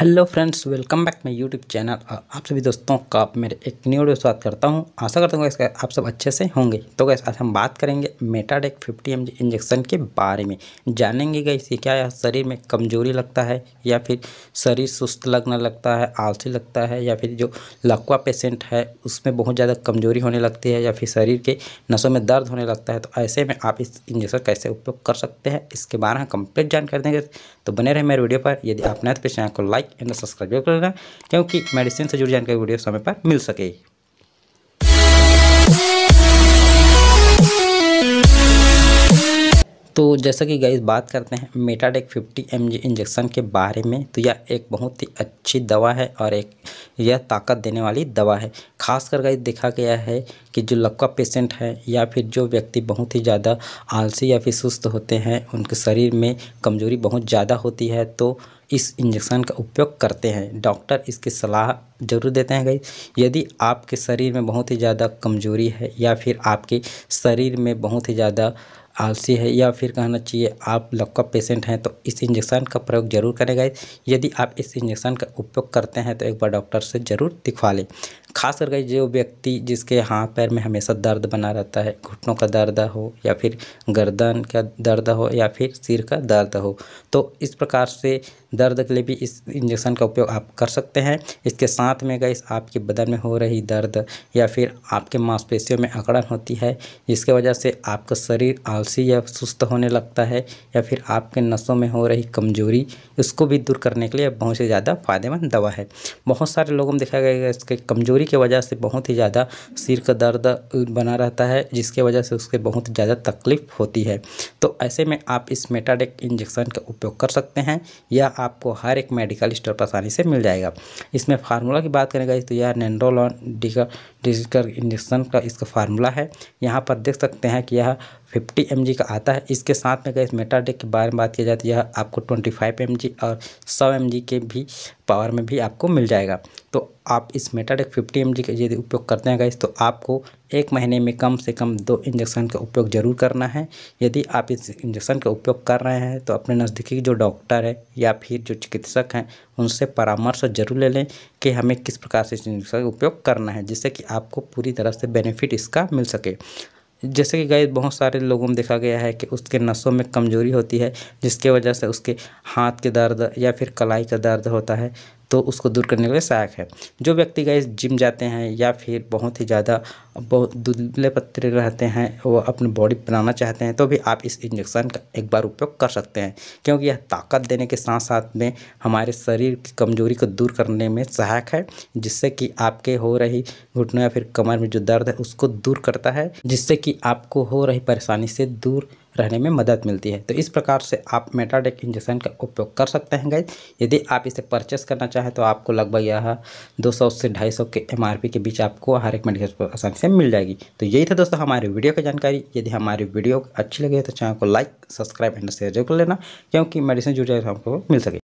hello friends welcome back my YouTube channel और आप सभी दोस्तों का मेरे एक न्यू वीडियो स्वागत करता हूं आशा करता हूं आप सब अच्छे से होंगे तो गैस आज हम बात करेंगे मेटाडेक 50 एम इंजेक्शन के बारे में जानेंगे गैस ये क्या है शरीर में कमजोरी लगता है या फिर शरीर सुस्त लगने लगता है आलसी लगता है या फिर जो लकवा पेशेंट है उसमें बहुत ज़्यादा कमजोरी होने लगती है या फिर शरीर के नसों में दर्द होने लगता है तो ऐसे में आप इस इंजेक्शन कैसे उपयोग कर सकते हैं इसके बारे में कम्प्लीट जानकारी देंगे तो बने रहे मेरे वीडियो पर यदि आप नए तो चैनल को लाइक लाइक एंड सब्सक्राइब जरूर कर लेना क्योंकि मेडिसिन से जुड़ी जानकारी वीडियो समय पर मिल सके तो जैसा कि गई बात करते हैं मेटाडेक 50 एम इंजेक्शन के बारे में तो यह एक बहुत ही अच्छी दवा है और एक यह ताकत देने वाली दवा है खासकर गई देखा गया है कि जो लक्का पेशेंट है या फिर जो व्यक्ति बहुत ही ज़्यादा आलसी या फिर सुस्त होते हैं उनके शरीर में कमजोरी बहुत ज़्यादा होती है तो इस इंजेक्शन का उपयोग करते हैं डॉक्टर इसकी सलाह ज़रूर देते हैं गई यदि आपके शरीर में बहुत ही ज़्यादा कमजोरी है या फिर आपके शरीर में बहुत ही ज़्यादा आलसी है या फिर कहना चाहिए आप लक का पेशेंट हैं तो इस इंजेक्शन का प्रयोग ज़रूर करें यदि आप इस इंजेक्शन का उपयोग करते हैं तो एक बार डॉक्टर से ज़रूर दिखवा लें खास करके जो व्यक्ति जिसके हाथ पैर में हमेशा दर्द बना रहता है घुटनों का दर्द हो या फिर गर्दन का दर्द हो या फिर सिर का दर्द हो तो इस प्रकार से दर्द के लिए भी इस इंजेक्शन का उपयोग आप कर सकते हैं इसके साथ में गई आपके बदन में हो रही दर्द या फिर आपके मांसपेशियों में अकड़न होती है जिसके वजह से आपका शरीर आलसी या सुस्त होने लगता है या फिर आपके नसों में हो रही कमजोरी इसको भी दूर करने के लिए बहुत ही ज़्यादा फायदेमंद दवा है बहुत सारे लोगों में देखा गया इसके कमजोरी कमज़ोरी की वजह से बहुत ही ज़्यादा सिर का दर्द बना रहता है जिसके वजह से उसके बहुत ज़्यादा तकलीफ होती है तो ऐसे में आप इस मेटाडेक इंजेक्शन का उपयोग कर सकते हैं यह आपको हर एक मेडिकल स्टोर पर आसानी से मिल जाएगा इसमें फार्मूला की बात करें गई तो यह नेंड्रोलॉन डिजिकल इंजेक्शन का इसका फार्मूला है यहाँ पर देख सकते हैं कि यह फिफ्टी एम का आता है इसके साथ में गैस मेटाडेक के बारे में बात की जाए तो यह आपको ट्वेंटी फाइव एम और सौ एम के भी पावर में भी आपको मिल जाएगा तो आप इस मेटाडेक फिफ्टी एम का यदि उपयोग करते हैं गैस तो आपको एक महीने में कम से कम दो इंजेक्शन का उपयोग ज़रूर करना है यदि आप इस इंजेक्शन का उपयोग कर रहे हैं तो अपने नज़दीकी जो डॉक्टर है या फिर जो चिकित्सक हैं उनसे परामर्श जरूर ले लें कि हमें किस प्रकार से इस इंजेक्शन का उपयोग करना है जिससे कि आपको पूरी तरह से बेनिफिट इसका मिल सके जैसे कि गए बहुत सारे लोगों में देखा गया है कि उसके नसों में कमज़ोरी होती है जिसके वजह से उसके हाथ के दर्द या फिर कलाई का दर्द होता है तो उसको दूर करने के लिए सहायक है जो व्यक्ति गए जिम जाते हैं या फिर बहुत ही ज़्यादा बहुत दुबले पत्ते रहते हैं वो अपनी बॉडी बनाना चाहते हैं तो भी आप इस इंजेक्शन का एक बार उपयोग कर सकते हैं क्योंकि यह ताकत देने के साथ साथ में हमारे शरीर की कमजोरी को दूर करने में सहायक है जिससे कि आपके हो रही घुटनों या फिर कमर में जो दर्द है उसको दूर करता है जिससे कि आपको हो रही परेशानी से दूर रहने में मदद मिलती है तो इस प्रकार से आप मेटाडेक इंजेक्शन का उपयोग कर सकते हैं गाइज यदि आप इसे परचेस करना चाहें तो आपको लगभग यह 200 से 250 के एम के बीच आपको हर एक मेडिकल स्टोर आसानी से मिल जाएगी तो यही था दोस्तों हमारे वीडियो की जानकारी यदि हमारी वीडियो अच्छी लगी तो चैनल को लाइक सब्सक्राइब एंड शेयर जरूर लेना क्योंकि मेडिसिन जुड़ जाए तो आपको मिल सके